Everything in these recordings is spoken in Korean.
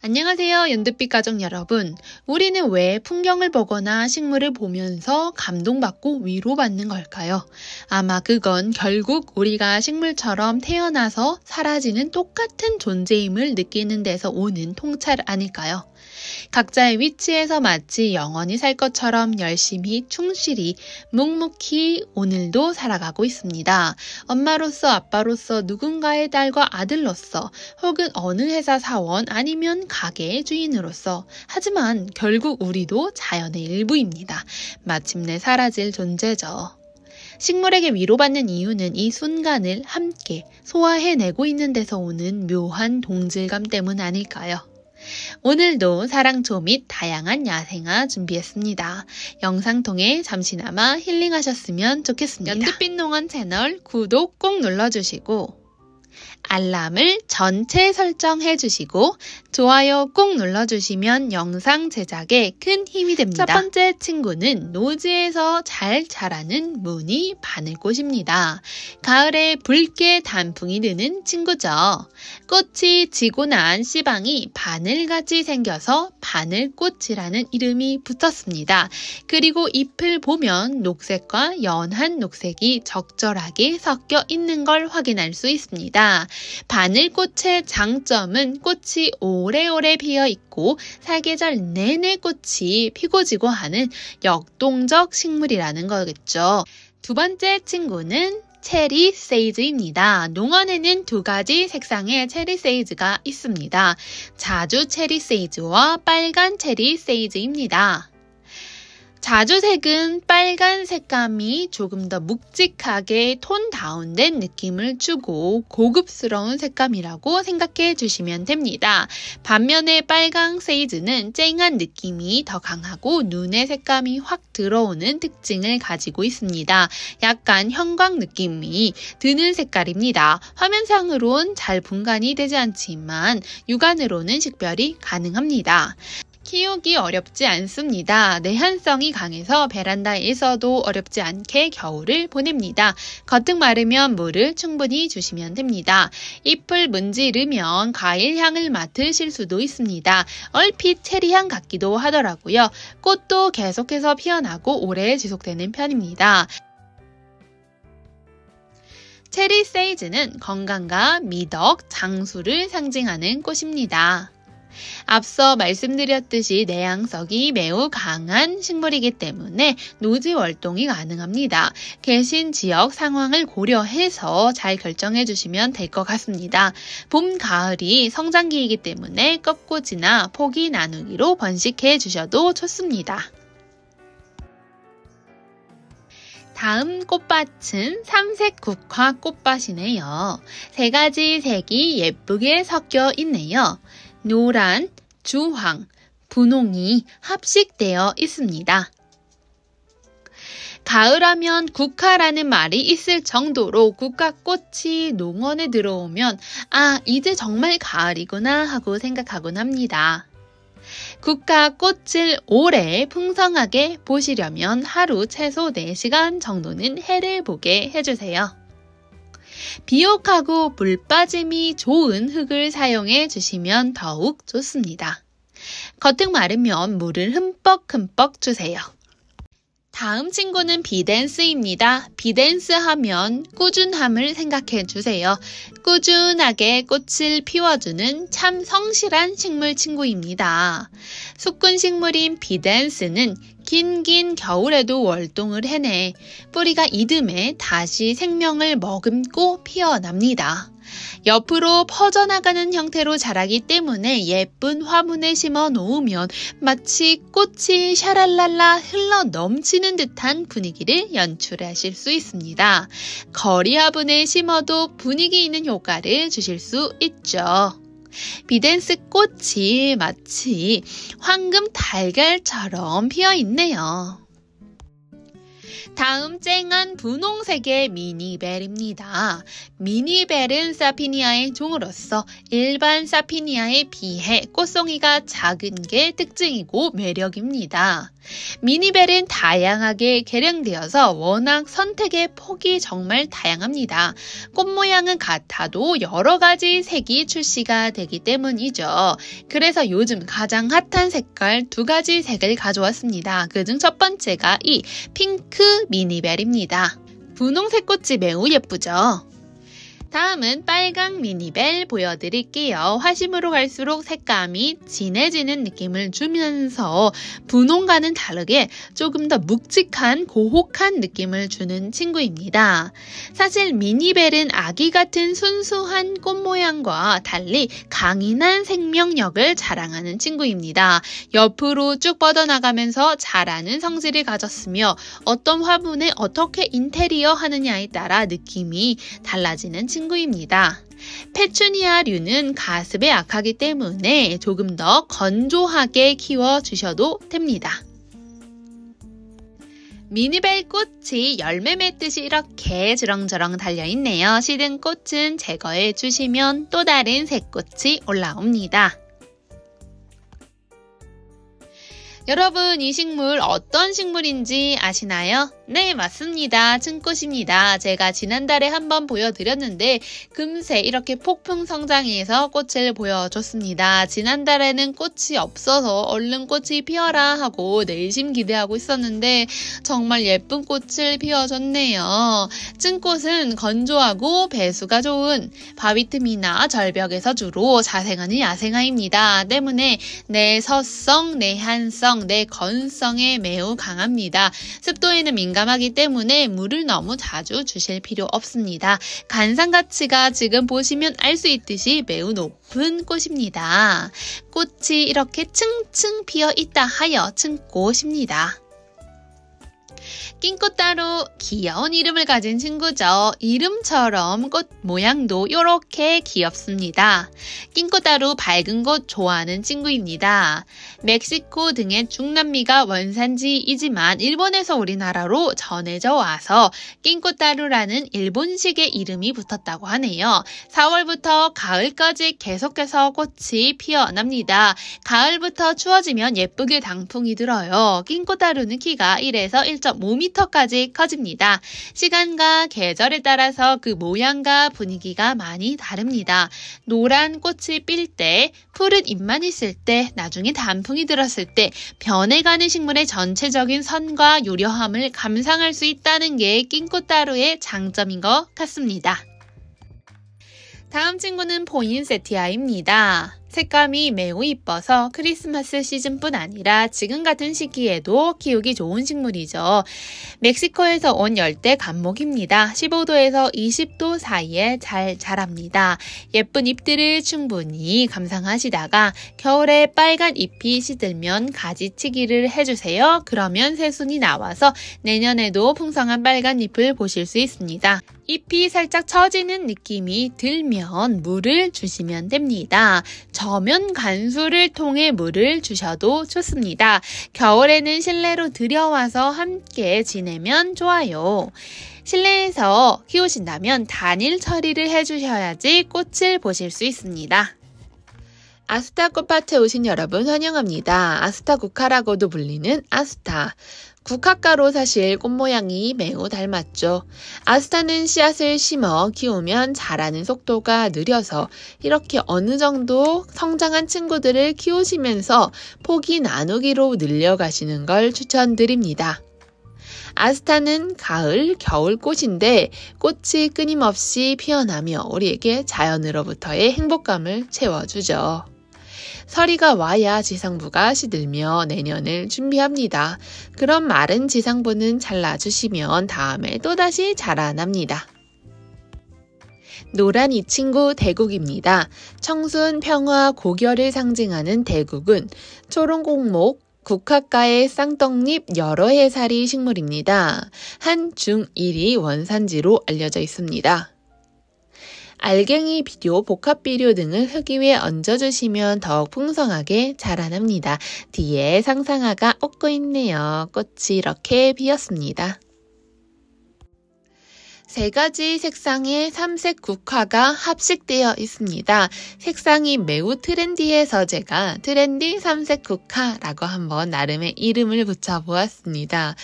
안녕하세요, 연두빛 가족 여러분. 우리는 왜 풍경을 보거나 식물을 보면서 감동받고 위로받는 걸까요? 아마 그건 결국 우리가 식물처럼 태어나서 사라지는 똑같은 존재임을 느끼는 데서 오는 통찰 아닐까요? 각자의 위치에서 마치 영원히 살 것처럼 열심히 충실히 묵묵히 오늘도 살아가고 있습니다. 엄마로서 아빠로서 누군가의 딸과 아들로서 혹은 어느 회사 사원 아니면 가게의 주인으로서 하지만 결국 우리도 자연의 일부입니다. 마침내 사라질 존재죠. 식물에게 위로받는 이유는 이 순간을 함께 소화해내고 있는 데서 오는 묘한 동질감 때문 아닐까요? 오늘도 사랑초 및 다양한 야생화 준비했습니다. 영상 통해 잠시나마 힐링하셨으면 좋겠습니다. 연두빛 농원 채널 구독 꼭 눌러주시고 알람을 전체 설정해 주시고 좋아요 꼭 눌러주시면 영상 제작에 큰 힘이 됩니다. 첫 번째 친구는 노지에서 잘 자라는 무늬 바늘꽃입니다. 가을에 붉게 단풍이 드는 친구죠. 꽃이 지고 난 씨방이 바늘같이 생겨서 바늘꽃이라는 이름이 붙었습니다. 그리고 잎을 보면 녹색과 연한 녹색이 적절하게 섞여 있는 걸 확인할 수 있습니다. 바늘꽃의 장점은 꽃이 오래오래 피어 있고 사계절 내내 꽃이 피고 지고 하는 역동적 식물이라는 거겠죠. 두 번째 친구는 체리 세이즈입니다. 농원에는 두 가지 색상의 체리 세이즈가 있습니다. 자주 체리 세이즈와 빨간 체리 세이즈입니다. 자주색은 빨간 색감이 조금 더 묵직하게 톤 다운된 느낌을 주고 고급스러운 색감이라고 생각해 주시면 됩니다. 반면에 빨강 세이즈는 쨍한 느낌이 더 강하고 눈의 색감이 확 들어오는 특징을 가지고 있습니다. 약간 형광 느낌이 드는 색깔입니다. 화면상으론 잘 분간이 되지 않지만 육안으로는 식별이 가능합니다. 키우기 어렵지 않습니다. 내한성이 네, 강해서 베란다에서도 어렵지 않게 겨울을 보냅니다. 거뜩 마르면 물을 충분히 주시면 됩니다. 잎을 문지르면 과일 향을 맡으실 수도 있습니다. 얼핏 체리향 같기도 하더라고요. 꽃도 계속해서 피어나고 오래 지속되는 편입니다. 체리 세이즈는 건강과 미덕, 장수를 상징하는 꽃입니다. 앞서 말씀드렸듯이 내향석이 매우 강한 식물이기 때문에 노지 월동이 가능합니다. 계신 지역 상황을 고려해서 잘 결정해 주시면 될 것 같습니다. 봄, 가을이 성장기이기 때문에 껍꽂이나 포기 나누기로 번식해 주셔도 좋습니다. 다음 꽃밭은 삼색 국화 꽃밭이네요. 세 가지 색이 예쁘게 섞여 있네요. 노란, 주황, 분홍이 합식되어 있습니다. 가을하면 국화라는 말이 있을 정도로 국화꽃이 농원에 들어오면 아, 이제 정말 가을이구나 하고 생각하곤 합니다. 국화꽃을 오래 풍성하게 보시려면 하루 최소 4시간 정도는 해를 보게 해주세요. 비옥하고 물 빠짐이 좋은 흙을 사용해 주시면 더욱 좋습니다. 겉흙 마르면 물을 흠뻑흠뻑 주세요. 다음 친구는 비댄스입니다. 비댄스 하면 꾸준함을 생각해 주세요. 꾸준하게 꽃을 피워주는 참 성실한 식물 친구입니다. 숙군 식물인 비댄스는 긴긴 겨울에도 월동을 해내 뿌리가 이듬해 다시 생명을 머금고 피어납니다. 옆으로 퍼져나가는 형태로 자라기 때문에 예쁜 화분에 심어 놓으면 마치 꽃이 샤랄랄라 흘러 넘치는 듯한 분위기를 연출하실 수 있습니다. 거리 화분에 심어도 분위기 있는 효과를 주실 수 있죠. 비덴스 꽃이 마치 황금 달걀처럼 피어 있네요. 다음 쨍은 분홍색의 미니벨입니다. 미니벨은 사피니아의 종으로서 일반 사피니아에 비해 꽃송이가 작은 게 특징이고 매력입니다. 미니벨은 다양하게 개량되어서 워낙 선택의 폭이 정말 다양합니다. 꽃 모양은 같아도 여러 가지 색이 출시가 되기 때문이죠. 그래서 요즘 가장 핫한 색깔 두 가지 색을 가져왔습니다. 그중 첫 번째가 이 핑크 크미니벨입니다. 그 분홍색 꽃이 매우 예쁘죠? 다음은 빨강 미니벨 보여드릴게요. 화심으로 갈수록 색감이 진해지는 느낌을 주면서 분홍과는 다르게 조금 더 묵직한 고혹한 느낌을 주는 친구입니다. 사실 미니벨은 아기 같은 순수한 꽃 모양과 달리 강인한 생명력을 자랑하는 친구입니다. 옆으로 쭉 뻗어나가면서 자라는 성질을 가졌으며 어떤 화분에 어떻게 인테리어 하느냐에 따라 느낌이 달라지는 친구입니다. 친구입니다. 페추니아류는 가습에 약하기 때문에 조금 더 건조하게 키워주셔도 됩니다. 미니벨 꽃이 열매 맺듯이 이렇게 주렁주렁 달려있네요. 시든 꽃은 제거해 주시면 또 다른 새꽃이 올라옵니다. 여러분, 이 식물 어떤 식물인지 아시나요? 네, 맞습니다. 층꽃입니다. 제가 지난달에 한번 보여드렸는데, 금세 이렇게 폭풍 성장해서 꽃을 보여줬습니다. 지난달에는 꽃이 없어서 얼른 꽃이 피어라 하고 내심 기대하고 있었는데, 정말 예쁜 꽃을 피워줬네요. 층꽃은 건조하고 배수가 좋은 바위 틈이나 절벽에서 주로 자생하는 야생화입니다. 때문에 내 서성, 내 한성, 건성, 내 건성에 매우 강합니다. 습도에는 민감하기 때문에 물을 너무 자주 주실 필요 없습니다. 간상 가치가 지금 보시면 알 수 있듯이 매우 높은 꽃입니다. 꽃이 이렇게 층층 피어 있다 하여 층꽃입니다. 낑꽃따루 귀여운 이름을 가진 친구죠. 이름처럼 꽃 모양도 이렇게 귀엽습니다. 낑꽃따루 밝은 꽃 좋아하는 친구입니다. 멕시코 등의 중남미가 원산지이지만 일본에서 우리나라로 전해져 와서 낑꽃따루라는 일본식의 이름이 붙었다고 하네요. 4월부터 가을까지 계속해서 꽃이 피어납니다. 가을부터 추워지면 예쁘게 당풍이 들어요. 낑꽃따루는 키가 1에서 1. 4.5m까지 커집니다. 시간과 계절에 따라서 그 모양과 분위기가 많이 다릅니다. 노란 꽃이 필 때, 푸른 잎만 있을 때, 나중에 단풍이 들었을 때 변해가는 식물의 전체적인 선과 요려함을 감상할 수 있다는 게낀꽃따루의 장점인 것 같습니다. 다음 친구는 포인세티아입니다. 색감이 매우 이뻐서 크리스마스 시즌뿐 아니라 지금 같은 시기에도 키우기 좋은 식물이죠. 멕시코에서 온 열대 감목입니다. 15도에서 20도 사이에 잘 자랍니다. 예쁜 잎들을 충분히 감상하시다가 겨울에 빨간 잎이 시들면 가지치기를 해주세요. 그러면 새순이 나와서 내년에도 풍성한 빨간 잎을 보실 수 있습니다. 잎이 살짝 처지는 느낌이 들면 물을 주시면 됩니다. 저면 간수를 통해 물을 주셔도 좋습니다. 겨울에는 실내로 들여와서 함께 지내면 좋아요. 실내에서 키우신다면 단일 처리를 해주셔야지 꽃을 보실 수 있습니다. 아스타 꽃밭에 오신 여러분 환영합니다. 아스타 국화라고도 불리는 아스타. 국화가로 사실 꽃 모양이 매우 닮았죠. 아스타는 씨앗을 심어 키우면 자라는 속도가 느려서 이렇게 어느 정도 성장한 친구들을 키우시면서 포기 나누기로 늘려가시는 걸 추천드립니다. 아스타는 가을, 겨울 꽃인데 꽃이 끊임없이 피어나며 우리에게 자연으로부터의 행복감을 채워주죠. 서리가 와야 지상부가 시들며 내년을 준비합니다. 그럼 마른 지상부는 잘라주시면 다음에 또다시 자라납니다. 노란 이 친구 대국입니다. 청순, 평화, 고결을 상징하는 대국은 초롱곡목, 국화가의 쌍떡잎 여러 해살이 식물입니다. 한, 중, 일이 원산지로 알려져 있습니다. 알갱이 비료, 복합 비료 등을 흙 위에 얹어주시면 더욱 풍성하게 자라납니다. 뒤에 상상화가 엇고 있네요. 꽃이 이렇게 비었습니다. 세 가지 색상의 삼색 국화가 합식되어 있습니다. 색상이 매우 트렌디해서 제가 트렌디 삼색 국화라고 한번 나름의 이름을 붙여보았습니다.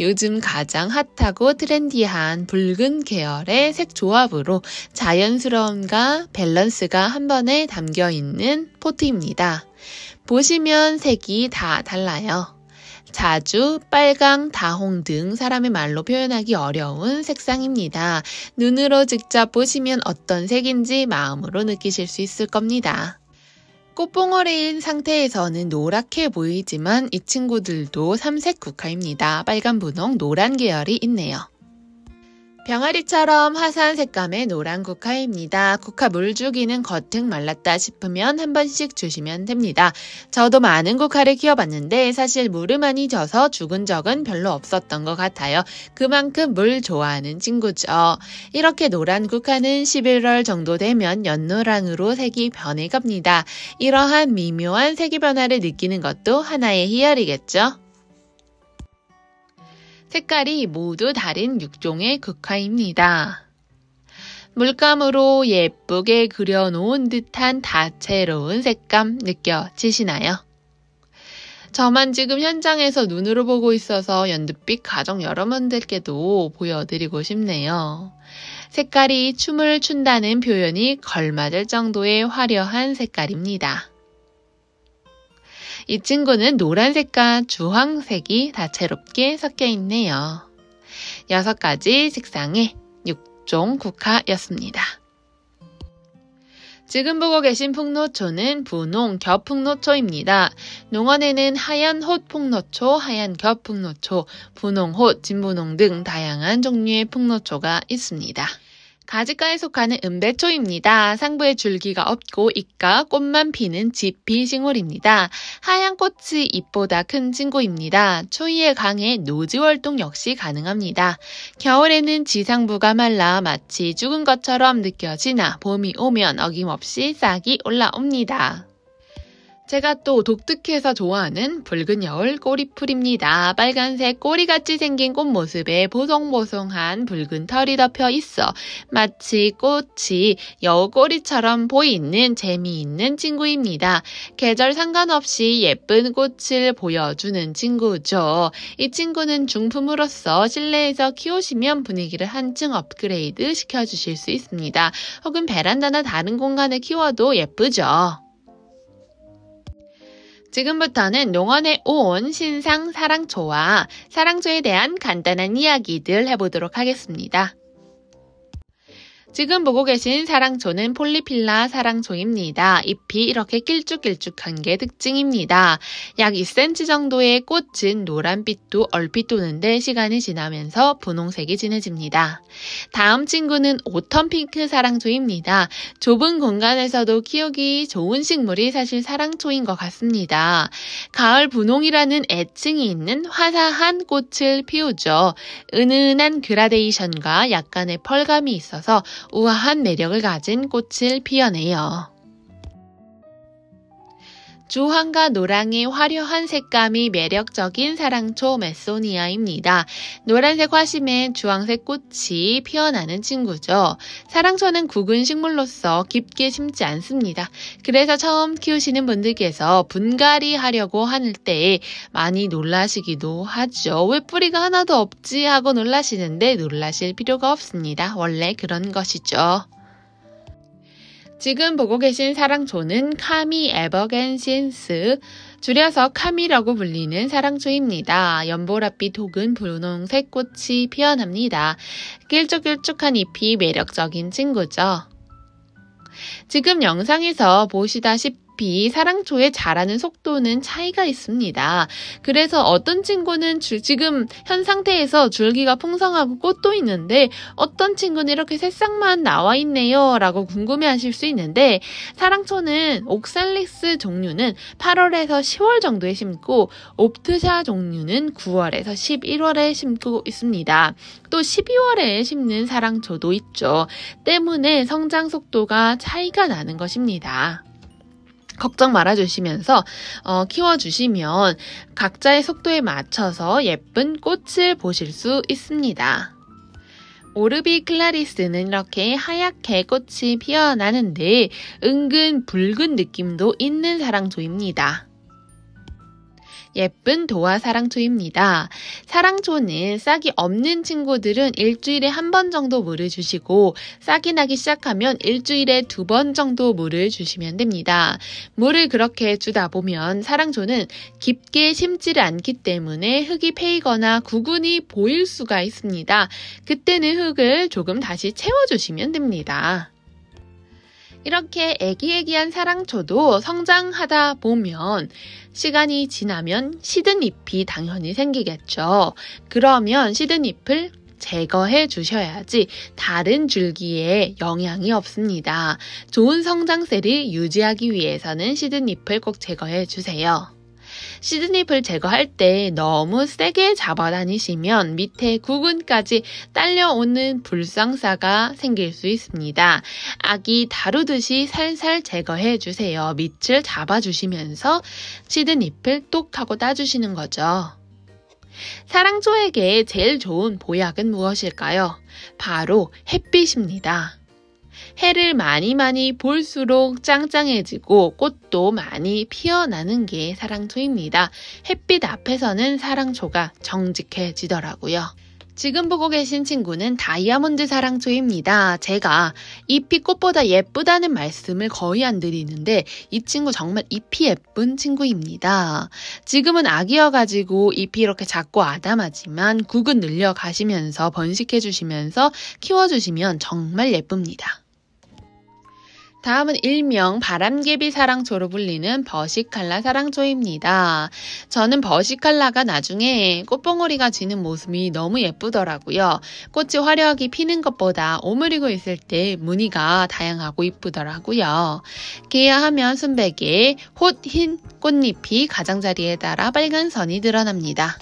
요즘 가장 핫하고 트렌디한 붉은 계열의 색 조합으로 자연스러움과 밸런스가 한 번에 담겨 있는 포트입니다. 보시면 색이 다 달라요. 자주, 빨강, 다홍 등 사람의 말로 표현하기 어려운 색상입니다. 눈으로 직접 보시면 어떤 색인지 마음으로 느끼실 수 있을 겁니다. 꽃봉오리인 상태에서는 노랗게 보이지만 이 친구들도 삼색 국화입니다. 빨간, 분홍, 노란 계열이 있네요. 병아리처럼 화사한 색감의 노란 국화입니다. 국화 물주기는 겉흙 말랐다 싶으면 한 번씩 주시면 됩니다. 저도 많은 국화를 키워봤는데 사실 물을 많이 져서 죽은 적은 별로 없었던 것 같아요. 그만큼 물 좋아하는 친구죠. 이렇게 노란 국화는 11월 정도 되면 연노랑으로 색이 변해갑니다. 이러한 미묘한 색의 변화를 느끼는 것도 하나의 희열이겠죠. 색깔이 모두 다른 6종의 극화입니다. 물감으로 예쁘게 그려놓은 듯한 다채로운 색감 느껴지시나요? 저만 지금 현장에서 눈으로 보고 있어서 연두빛 가정 여러분들께도 보여드리고 싶네요. 색깔이 춤을 춘다는 표현이 걸맞을 정도의 화려한 색깔입니다. 이 친구는 노란색과 주황색이 다채롭게 섞여 있네요. 여섯 가지 색상의 6종 국화였습니다. 지금 보고 계신 풍노초는 분홍 겹풍노초입니다. 농원에는 하얀 홑풍노초 하얀 겹풍노초, 분홍 홑, 진분홍 등 다양한 종류의 풍노초가 있습니다. 가지가에 속하는 은배초입니다. 상부에 줄기가 없고 잎과 꽃만 피는 지피식물입니다. 하얀 꽃이 잎보다 큰 친구입니다. 초이의강에 노지 활동 역시 가능합니다. 겨울에는 지상부가 말라 마치 죽은 것처럼 느껴지나 봄이 오면 어김없이 싹이 올라옵니다. 제가 또 독특해서 좋아하는 붉은 여울 꼬리풀입니다. 빨간색 꼬리같이 생긴 꽃 모습에 보송보송한 붉은 털이 덮여 있어 마치 꽃이 여우 꼬리처럼 보이는 재미있는 친구입니다. 계절 상관없이 예쁜 꽃을 보여주는 친구죠. 이 친구는 중품으로서 실내에서 키우시면 분위기를 한층 업그레이드 시켜주실 수 있습니다. 혹은 베란다나 다른 공간에 키워도 예쁘죠. 지금부터는 농원에 온 신상 사랑초와 사랑초에 대한 간단한 이야기들 해보도록 하겠습니다. 지금 보고 계신 사랑초는 폴리필라 사랑초입니다. 잎이 이렇게 길쭉길쭉한 게 특징입니다. 약 2cm 정도의 꽃은 노란빛도 얼핏 도는데 시간이 지나면서 분홍색이 진해집니다. 다음 친구는 오텀 핑크 사랑초입니다. 좁은 공간에서도 키우기 좋은 식물이 사실 사랑초인 것 같습니다. 가을 분홍이라는 애칭이 있는 화사한 꽃을 피우죠. 은은한 그라데이션과 약간의 펄감이 있어서 우아한 매력을 가진 꽃을 피워내요 주황과 노랑의 화려한 색감이 매력적인 사랑초 메소니아입니다. 노란색 화심에 주황색 꽃이 피어나는 친구죠. 사랑초는 굵은 식물로서 깊게 심지 않습니다. 그래서 처음 키우시는 분들께서 분갈이 하려고 하는 때 많이 놀라시기도 하죠. 왜 뿌리가 하나도 없지 하고 놀라시는데 놀라실 필요가 없습니다. 원래 그런 것이죠. 지금 보고 계신 사랑초는 카미 에버겐신스, 줄여서 카미라고 불리는 사랑초입니다. 연보랏빛 혹은 분홍색 꽃이 피어납니다. 길쭉길쭉한 잎이 매력적인 친구죠. 지금 영상에서 보시다시피 보시다시피 사랑초에 자라는 속도는 차이가 있습니다. 그래서 어떤 친구는 주, 지금 현 상태에서 줄기가 풍성하고 꽃도 있는데 어떤 친구는 이렇게 새싹만 나와 있네요 라고 궁금해 하실 수 있는데 사랑초는 옥살릭스 종류는 8월에서 10월 정도에 심고 옵트샤 종류는 9월에서 11월에 심고 있습니다. 또 12월에 심는 사랑초도 있죠. 때문에 성장 속도가 차이가 나는 것입니다. 걱정 말아주시면서 어, 키워주시면 각자의 속도에 맞춰서 예쁜 꽃을 보실 수 있습니다. 오르비 클라리스는 이렇게 하얗게 꽃이 피어나는데 은근 붉은 느낌도 있는 사랑조입니다. 예쁜 도화 사랑초입니다. 사랑초는 싹이 없는 친구들은 일주일에 한 번 정도 물을 주시고 싹이 나기 시작하면 일주일에 두 번 정도 물을 주시면 됩니다. 물을 그렇게 주다 보면 사랑초는 깊게 심지를 않기 때문에 흙이 패이거나 구근이 보일 수가 있습니다. 그때는 흙을 조금 다시 채워주시면 됩니다. 이렇게 애기애기한 사랑초도 성장하다 보면 시간이 지나면 시든잎이 당연히 생기겠죠. 그러면 시든잎을 제거해 주셔야지 다른 줄기에 영향이 없습니다. 좋은 성장세를 유지하기 위해서는 시든잎을 꼭 제거해 주세요. 시드잎을 제거할 때 너무 세게 잡아다니시면 밑에 구근까지 딸려오는 불상사가 생길 수 있습니다. 아기 다루듯이 살살 제거해 주세요. 밑을 잡아주시면서 시드잎을 똑 하고 따주시는 거죠. 사랑초에게 제일 좋은 보약은 무엇일까요? 바로 햇빛입니다. 해를 많이 많이 볼수록 짱짱해지고 꽃도 많이 피어나는 게 사랑초입니다. 햇빛 앞에서는 사랑초가 정직해지더라고요. 지금 보고 계신 친구는 다이아몬드 사랑초입니다. 제가 잎이 꽃보다 예쁘다는 말씀을 거의 안 드리는데 이 친구 정말 잎이 예쁜 친구입니다. 지금은 아기여가지고 잎이 이렇게 작고 아담하지만 국은 늘려가시면서 번식해주시면서 키워주시면 정말 예쁩니다. 다음은 일명 바람개비 사랑초로 불리는 버시칼라 사랑초입니다. 저는 버시칼라가 나중에 꽃봉오리가 지는 모습이 너무 예쁘더라고요. 꽃이 화려하게 피는 것보다 오므리고 있을 때 무늬가 다양하고 이쁘더라고요. 개야하면 순백에 홑흰 꽃잎이 가장자리에 따라 빨간 선이 드러납니다.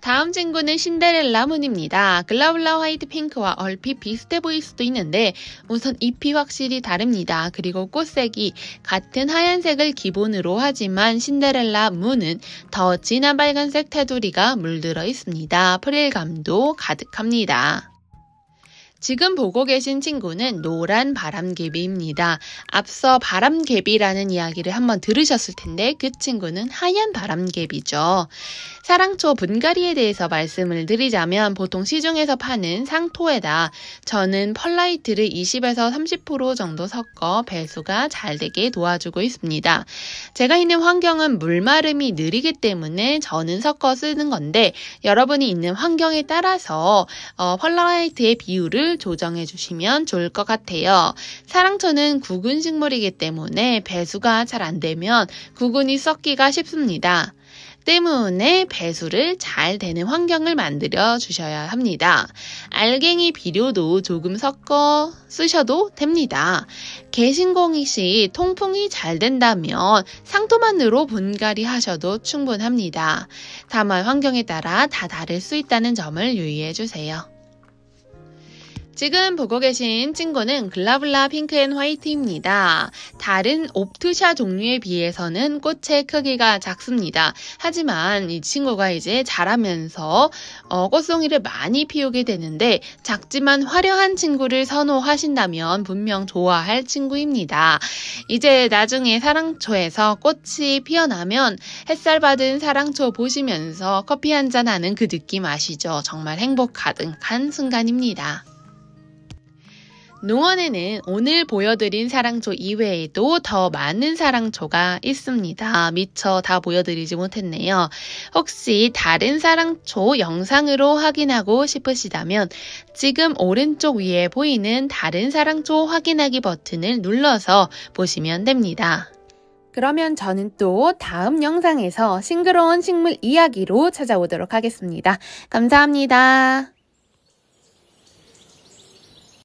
다음 친구는 신데렐라 문입니다. 글라블라 화이트 핑크와 얼핏 비슷해 보일 수도 있는데 우선 잎이 확실히 다릅니다. 그리고 꽃색이 같은 하얀색을 기본으로 하지만 신데렐라 문은 더 진한 빨간색 테두리가 물들어 있습니다. 프릴감도 가득합니다. 지금 보고 계신 친구는 노란 바람개비입니다. 앞서 바람개비라는 이야기를 한번 들으셨을 텐데 그 친구는 하얀 바람개비죠. 사랑초 분갈이에 대해서 말씀을 드리자면 보통 시중에서 파는 상토에다 저는 펄라이트를 20에서 30% 정도 섞어 배수가 잘 되게 도와주고 있습니다. 제가 있는 환경은 물마름이 느리기 때문에 저는 섞어 쓰는 건데 여러분이 있는 환경에 따라서 어, 펄라이트의 비율을 온도를 조정해 주시면 좋을 것 같아요. 사랑초는 구근 식물이기 때문에 배수가 잘 안 되면 구근이 썩기가 쉽습니다. 때문에 배수를 잘 되는 환경을 만들어 주셔야 합니다. 알갱이 비료도 조금 섞어 쓰셔도 됩니다. 개신공이 시 통풍이 잘 된다면 상토만으로 분갈이 하셔도 충분합니다. 다만 환경에 따라 다 다를 수 있다는 점을 유의해 주세요. 지금 보고 계신 친구는 글라블라 핑크 앤 화이트입니다. 다른 옵트샤 종류에 비해서는 꽃의 크기가 작습니다. 하지만 이 친구가 이제 자라면서 어, 꽃송이를 많이 피우게 되는데 작지만 화려한 친구를 선호하신다면 분명 좋아할 친구입니다. 이제 나중에 사랑초에서 꽃이 피어나면 햇살 받은 사랑초 보시면서 커피 한잔 하는 그 느낌 아시죠? 정말 행복가득한 순간입니다. 농원에는 오늘 보여드린 사랑초 이외에도 더 많은 사랑초가 있습니다. 미처 다 보여드리지 못했네요. 혹시 다른 사랑초 영상으로 확인하고 싶으시다면 지금 오른쪽 위에 보이는 다른 사랑초 확인하기 버튼을 눌러서 보시면 됩니다. 그러면 저는 또 다음 영상에서 싱그러운 식물 이야기로 찾아오도록 하겠습니다. 감사합니다.